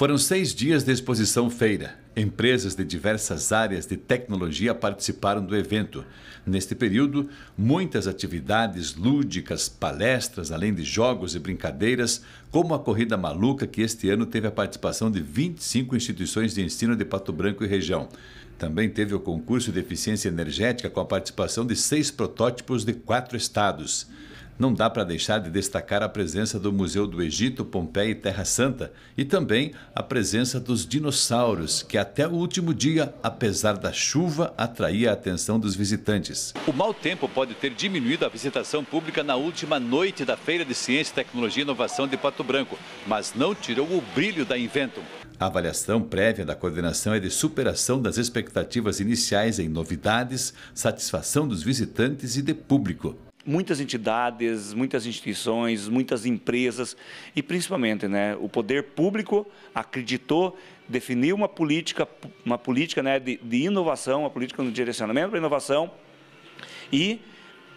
Foram seis dias de exposição feira. Empresas de diversas áreas de tecnologia participaram do evento. Neste período, muitas atividades lúdicas, palestras, além de jogos e brincadeiras, como a Corrida Maluca, que este ano teve a participação de 25 instituições de ensino de Pato Branco e região. Também teve o concurso de eficiência energética com a participação de seis protótipos de quatro estados não dá para deixar de destacar a presença do Museu do Egito, Pompeia e Terra Santa e também a presença dos dinossauros, que até o último dia, apesar da chuva, atraía a atenção dos visitantes. O mau tempo pode ter diminuído a visitação pública na última noite da Feira de Ciência, Tecnologia e Inovação de Pato Branco, mas não tirou o brilho da Inventum. A avaliação prévia da coordenação é de superação das expectativas iniciais em novidades, satisfação dos visitantes e de público muitas entidades, muitas instituições, muitas empresas e principalmente, né, o poder público acreditou, definiu uma política, uma política né, de, de inovação, uma política de direcionamento para inovação e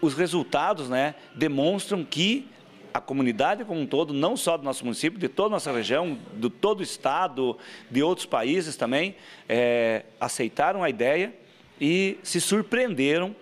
os resultados, né, demonstram que a comunidade como um todo, não só do nosso município, de toda a nossa região, de todo o estado, de outros países também, é, aceitaram a ideia e se surpreenderam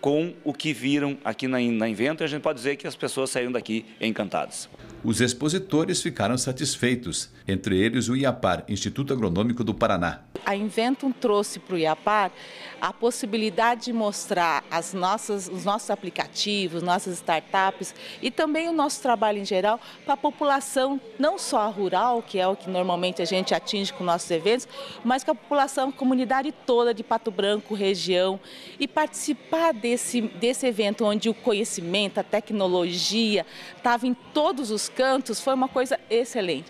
com o que viram aqui na, Invento, e a gente pode dizer que as pessoas saíram daqui encantadas. Os expositores ficaram satisfeitos, entre eles o IAPAR, Instituto Agronômico do Paraná. A Inventum trouxe para o IAPAR a possibilidade de mostrar as nossas, os nossos aplicativos, nossas startups e também o nosso trabalho em geral para a população, não só a rural, que é o que normalmente a gente atinge com nossos eventos, mas com a população, comunidade toda de Pato Branco, região, e participar desse, desse evento onde o conhecimento, a tecnologia estava em todos os cantos, foi uma coisa excelente.